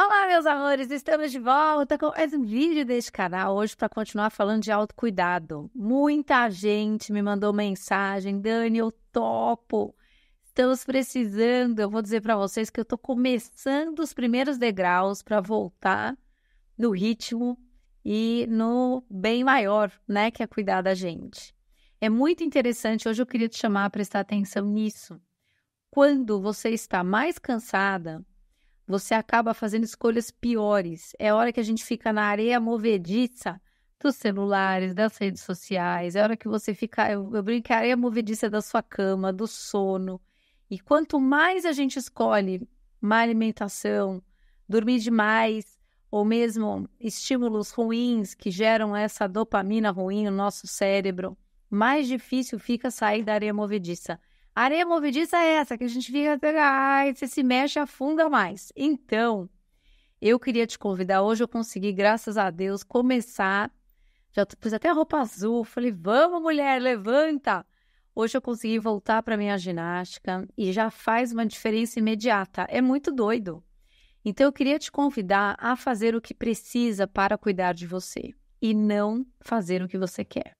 Olá, meus amores! Estamos de volta com mais um vídeo deste canal hoje para continuar falando de autocuidado. Muita gente me mandou mensagem, Dani, eu topo. Estamos precisando. Eu vou dizer para vocês que eu estou começando os primeiros degraus para voltar no ritmo e no bem maior, né? Que é cuidar da gente. É muito interessante. Hoje eu queria te chamar a prestar atenção nisso. Quando você está mais cansada, você acaba fazendo escolhas piores. É hora que a gente fica na areia movediça dos celulares, das redes sociais. É hora que você fica, eu, eu brinco, é areia movediça da sua cama, do sono. E quanto mais a gente escolhe má alimentação, dormir demais, ou mesmo estímulos ruins que geram essa dopamina ruim no nosso cérebro, mais difícil fica sair da areia movediça. A areia movediça é essa que a gente fica até. Ai, você se mexe, afunda mais. Então, eu queria te convidar. Hoje eu consegui, graças a Deus, começar. Já pus até a roupa azul. Falei, vamos, mulher, levanta. Hoje eu consegui voltar para minha ginástica e já faz uma diferença imediata. É muito doido. Então, eu queria te convidar a fazer o que precisa para cuidar de você e não fazer o que você quer.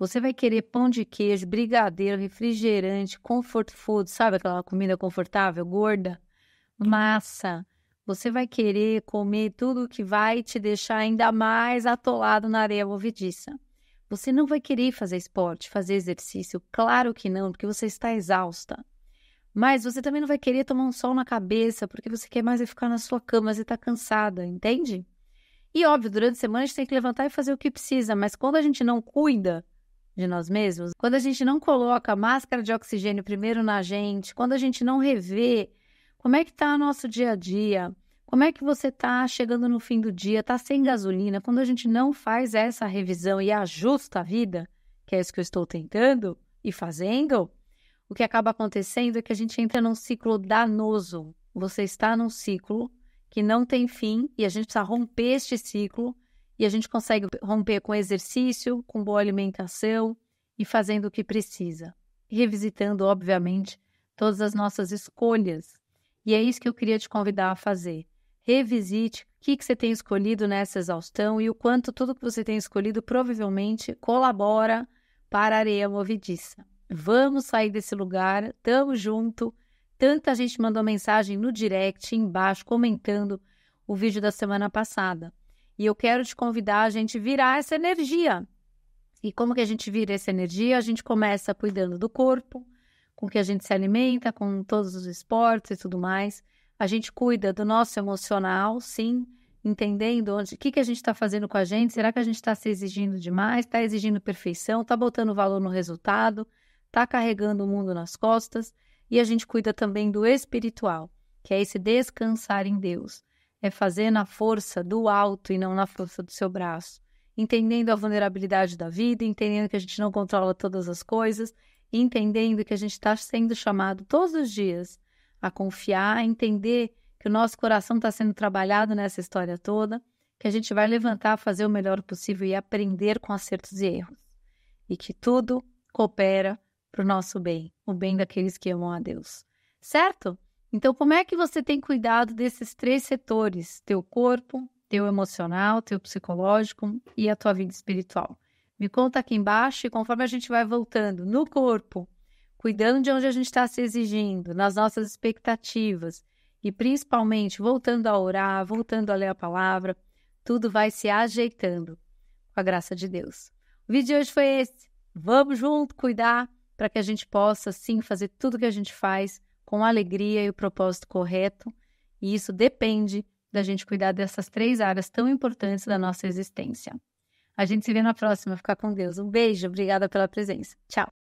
Você vai querer pão de queijo, brigadeiro, refrigerante, comfort food, sabe aquela comida confortável, gorda, massa. Você vai querer comer tudo que vai te deixar ainda mais atolado na areia movediça. Você não vai querer fazer esporte, fazer exercício, claro que não, porque você está exausta. Mas você também não vai querer tomar um sol na cabeça, porque você quer mais é ficar na sua cama, você está cansada, entende? E óbvio, durante a semana a gente tem que levantar e fazer o que precisa, mas quando a gente não cuida, de nós mesmos, quando a gente não coloca máscara de oxigênio primeiro na gente, quando a gente não revê como é que está nosso dia a dia, como é que você está chegando no fim do dia, está sem gasolina, quando a gente não faz essa revisão e ajusta a vida, que é isso que eu estou tentando e fazendo, o que acaba acontecendo é que a gente entra num ciclo danoso. Você está num ciclo que não tem fim e a gente precisa romper este ciclo e a gente consegue romper com exercício, com boa alimentação e fazendo o que precisa. Revisitando, obviamente, todas as nossas escolhas. E é isso que eu queria te convidar a fazer. Revisite o que, que você tem escolhido nessa exaustão e o quanto tudo que você tem escolhido provavelmente colabora para a areia movidiça. Vamos sair desse lugar, tamo junto. Tanta gente mandou mensagem no direct embaixo comentando o vídeo da semana passada. E eu quero te convidar a gente virar essa energia. E como que a gente vira essa energia? A gente começa cuidando do corpo, com que a gente se alimenta, com todos os esportes e tudo mais. A gente cuida do nosso emocional, sim, entendendo onde, o que, que a gente está fazendo com a gente. Será que a gente está se exigindo demais? Está exigindo perfeição? Está botando valor no resultado? Está carregando o mundo nas costas? E a gente cuida também do espiritual, que é esse descansar em Deus é fazer na força do alto e não na força do seu braço. Entendendo a vulnerabilidade da vida, entendendo que a gente não controla todas as coisas, entendendo que a gente está sendo chamado todos os dias a confiar, a entender que o nosso coração está sendo trabalhado nessa história toda, que a gente vai levantar, fazer o melhor possível e aprender com acertos e erros. E que tudo coopera para o nosso bem, o bem daqueles que amam a Deus. Certo? Então, como é que você tem cuidado desses três setores? Teu corpo, teu emocional, teu psicológico e a tua vida espiritual. Me conta aqui embaixo e conforme a gente vai voltando no corpo, cuidando de onde a gente está se exigindo, nas nossas expectativas e principalmente voltando a orar, voltando a ler a palavra, tudo vai se ajeitando com a graça de Deus. O vídeo de hoje foi esse. Vamos junto cuidar para que a gente possa sim fazer tudo que a gente faz com alegria e o propósito correto. E isso depende da gente cuidar dessas três áreas tão importantes da nossa existência. A gente se vê na próxima. Ficar com Deus. Um beijo. Obrigada pela presença. Tchau.